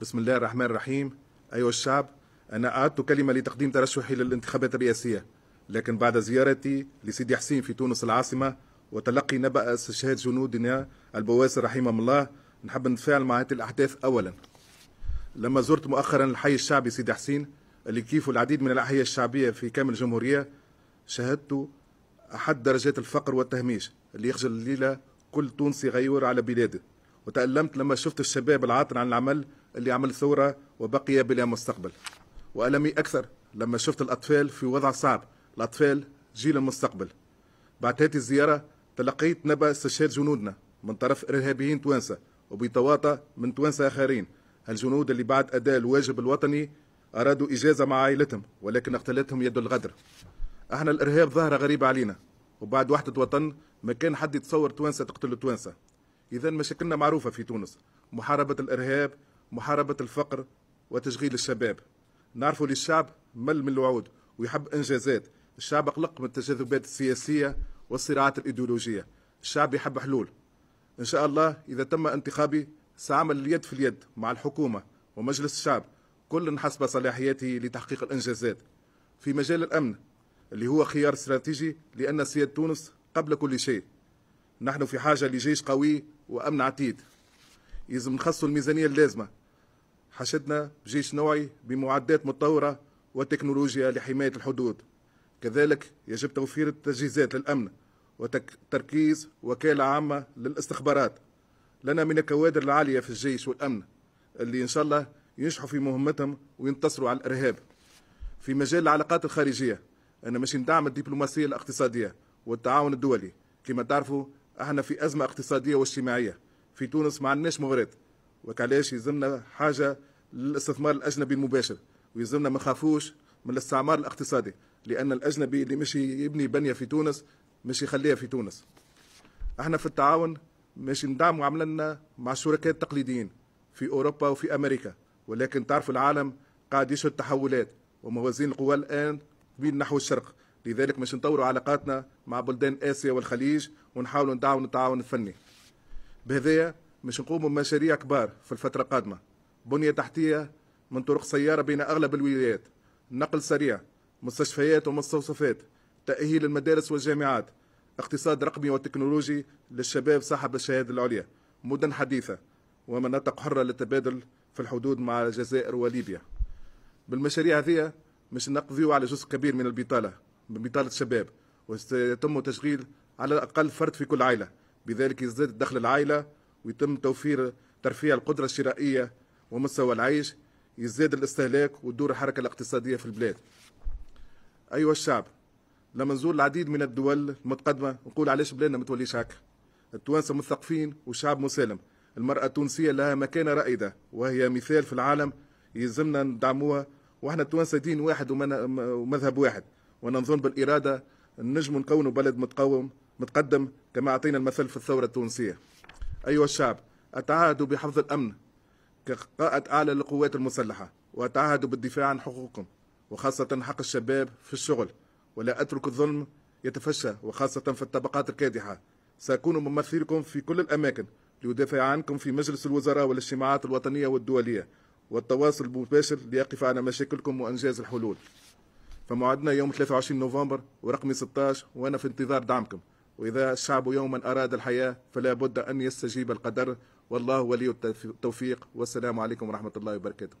بسم الله الرحمن الرحيم أيها الشعب أنا أعدت كلمة لتقديم ترشحي للانتخابات الرئاسية لكن بعد زيارتي لسيدي حسين في تونس العاصمة وتلقي نبأ استشهاد جنودنا البواسل رحمهم الله نحب نتفاعل مع هذه الأحداث أولا لما زرت مؤخرا الحي الشعبي سيدي حسين اللي كيفه العديد من الأحياء الشعبية في كامل الجمهورية شاهدت أحد درجات الفقر والتهميش اللي يخجل الليلة كل تونسي غيور على بلاده وتألمت لما شفت الشباب العاطل عن العمل اللي عمل ثورة وبقي بلا مستقبل وألمي أكثر لما شفت الأطفال في وضع صعب الأطفال جيل المستقبل بعد هذه الزيارة تلقيت نبأ استشهاد جنودنا من طرف إرهابيين توانسة وبتواطا من توانسة آخرين الجنود اللي بعد أداء الواجب الوطني أرادوا إجازة مع عائلتهم ولكن اختلتهم يد الغدر احنا الإرهاب ظاهرة غريبة علينا وبعد وحدة وطن ما كان حد يتصور توانسة تقتل توانسة إذا مشاكلنا معروفة في تونس محاربة الإرهاب محاربة الفقر وتشغيل الشباب نعرفوا للشعب الشعب مل من الوعود ويحب إنجازات الشعب أقلق من التجاذبات السياسية والصراعات الإيديولوجية الشعب يحب حلول إن شاء الله إذا تم انتخابي سأعمل اليد في اليد مع الحكومة ومجلس الشعب كل حسب صلاحياته لتحقيق الإنجازات في مجال الأمن اللي هو خيار استراتيجي لأن سيادة تونس قبل كل شيء نحن في حاجة لجيش قوي وأمن عتيد يلزم نخصوا الميزانية اللازمة حشدنا جيش نوعي بمعدات متطورة وتكنولوجيا لحماية الحدود كذلك يجب توفير التجهيزات للأمن وتركيز وكالة عامة للاستخبارات لنا من الكوادر العالية في الجيش والأمن اللي إن شاء الله ينجحوا في مهمتهم وينتصروا على الإرهاب في مجال العلاقات الخارجية أنا مش ندعم الدبلوماسية الاقتصادية والتعاون الدولي كما تعرفوا احنا في أزمة اقتصادية واجتماعية في تونس ما عندناش مغرد وكعلاش يلزمنا حاجة للاستثمار الاجنبي المباشر ويلزمنا ما نخافوش من الاستعمار الاقتصادي لان الاجنبي اللي مش يبني بنيه في تونس مش يخليها في تونس احنا في التعاون مش ندعموا عملنا مع الشركاء التقليديين في اوروبا وفي امريكا ولكن تعرف العالم قاعد يشهد تحولات وموازين القوى الان بين نحو الشرق لذلك مش نطوروا علاقاتنا مع بلدان اسيا والخليج ونحاولوا ندعم التعاون الفني بهذايا مش نقوموا بمشاريع كبار في الفتره القادمه بنية تحتية من طرق سيارة بين أغلب الولايات نقل سريع مستشفيات ومستوصفات تأهيل المدارس والجامعات اقتصاد رقمي وتكنولوجي للشباب صاحب الشهادة العليا مدن حديثة ومناطق حرة للتبادل في الحدود مع الجزائر وليبيا بالمشاريع هذه مش نقضيو على جزء كبير من البطالة من بطالة الشباب وسيتم تشغيل على الأقل فرد في كل عائلة بذلك يزداد دخل العائلة ويتم توفير ترفيع القدرة الشرائية ومستوى العيش يزداد الاستهلاك وتدور الحركة الاقتصادية في البلاد أيها الشعب لما نزور العديد من الدول المتقدمة نقول علاش بلادنا ما توليش هكا التوانسة مثقفين وشعب مسالم المرأة التونسية لها مكانة رائدة وهي مثال في العالم يلزمنا ندعموها واحنا التوانسة دين واحد ومذهب واحد ونظن بالإرادة نجم نكونوا بلد متقوم متقدم كما أعطينا المثل في الثورة التونسية أيها الشعب أتعهد بحفظ الأمن كقائد أعلى للقوات المسلحة وأتعهد بالدفاع عن حقوقكم وخاصة حق الشباب في الشغل ولا أترك الظلم يتفشى وخاصة في الطبقات الكادحة سأكون ممثلكم في كل الأماكن ليدافع عنكم في مجلس الوزراء والاجتماعات الوطنية والدولية والتواصل المباشر ليقف على مشاكلكم وإنجاز الحلول فموعدنا يوم 23 نوفمبر ورقمي 16 وأنا في انتظار دعمكم وإذا الشعب يوما أراد الحياة فلا بد أن يستجيب القدر والله ولي التوفيق والسلام عليكم ورحمة الله وبركاته